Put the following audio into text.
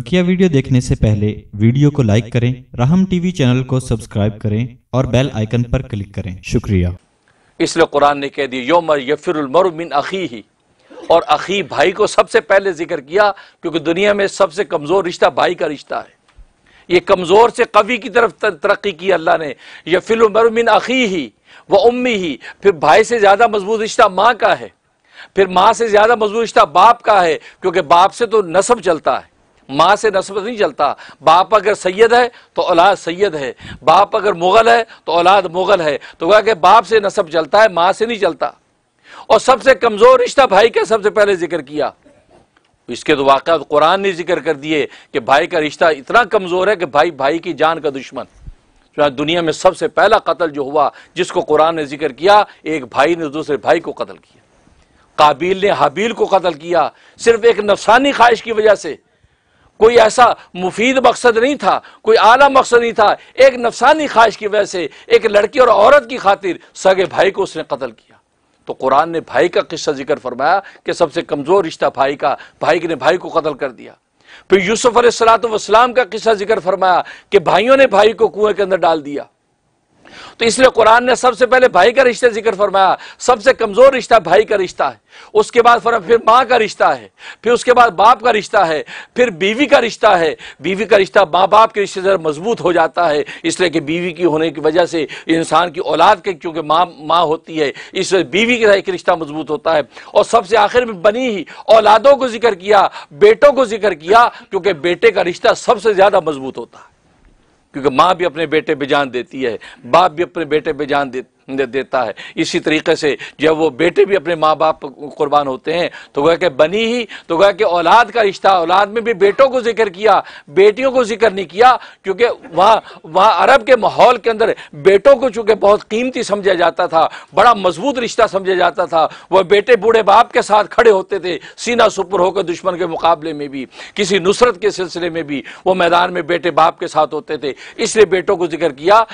बकिया वीडियो देखने से पहले वीडियो को लाइक करें राहम टीवी चैनल को सब्सक्राइब करें और बेल आइकन पर क्लिक करें शुक्रिया इसलिए कुरान ने कह दिया योमर यफिर अखी ही और अखी भाई को सबसे पहले जिक्र किया क्योंकि दुनिया में सबसे कमज़ोर रिश्ता भाई का रिश्ता है ये कमज़ोर से कवि की तरफ तरक्की की अल्लाह ने यफिलमर मिन अखी ही वह उम्मी ही फिर भाई से ज़्यादा मजबूत रिश्ता माँ का है फिर माँ से ज़्यादा मजबूत रिश्ता बाप का है क्योंकि बाप से तो नसब चलता है माँ से नस्ब नहीं चलता बाप अगर सैयद है तो औलाद सैयद है बाप अगर मुग़ल है तो औलाद मुग़ल है तो कहा कि बाप से नस्ब चलता है माँ से नहीं चलता और सबसे कमज़ोर रिश्ता भाई का सबसे पहले जिक्र किया इसके तो वाक़ कुरान ने जिक्र कर दिए कि भाई का रिश्ता इतना कमज़ोर है कि भाई भाई की जान का दुश्मन दुनिया में सबसे पहला कत्ल जो हुआ जिसको कुरान ने जिक्र किया एक भाई ने दूसरे भाई को कत्ल किया काबिल ने हबील को कत्ल किया सिर्फ एक नफसानी ख्वाहिश की वजह से कोई ऐसा मुफीद मकसद नहीं था कोई आला मकसद नहीं था एक नफसानी ख्वाहिश की वजह से एक लड़की और औरत की खातिर सगे भाई को उसने कत्ल किया तो कुरान ने भाई का किस्सा जिक्र फरमाया कि सबसे कमज़ोर रिश्ता भाई का भाई ने भाई को कत्ल कर दिया फिर यूसुफ़ अलैहिस्सलाम का किस्सा जिक्र फरमाया कि भाइयों ने भाई को कुएं के अंदर डाल दिया तो इसलिए कुरान ने सबसे पहले भाई का रिश्ता जिक्र फरमाया सबसे कमज़ोर रिश्ता भाई का रिश्ता है उसके बाद फरमा फिर माँ का रिश्ता है फिर उसके बाद बाप का रिश्ता है फिर बीवी का रिश्ता है बीवी का रिश्ता माँ बाप के रिश्ते से मजबूत हो जाता है इसलिए कि बीवी की होने की वजह से इंसान की औलाद के क्योंकि माँ माँ होती है इसलिए बीवी के एक रिश्ता मजबूत होता है और सबसे आखिर में बनी ही औलादों को जिक्र किया बेटों को जिक्र किया क्योंकि बेटे का रिश्ता सबसे ज़्यादा मजबूत होता है क्योंकि माँ भी अपने बेटे पे जान देती है बाप भी अपने बेटे पे जान देती देता है इसी तरीके से जब वो बेटे भी अपने माँ बाप कुर्बान होते हैं तो गया कि बनी ही तो गया कि औलाद का रिश्ता औलाद में भी बेटों को जिक्र किया बेटियों को जिक्र नहीं किया क्योंकि वहाँ वहाँ अरब के माहौल के अंदर बेटों को चूँकि बहुत कीमती समझा जाता था बड़ा मजबूत रिश्ता समझा जाता था वह बेटे बूढ़े बाप के साथ खड़े होते थे सीना सुपुर होकर दुश्मन के मुकाबले में भी किसी नुसरत के सिलसिले में भी वो मैदान में बेटे बाप के साथ होते थे इसलिए बेटों को जिक्र किया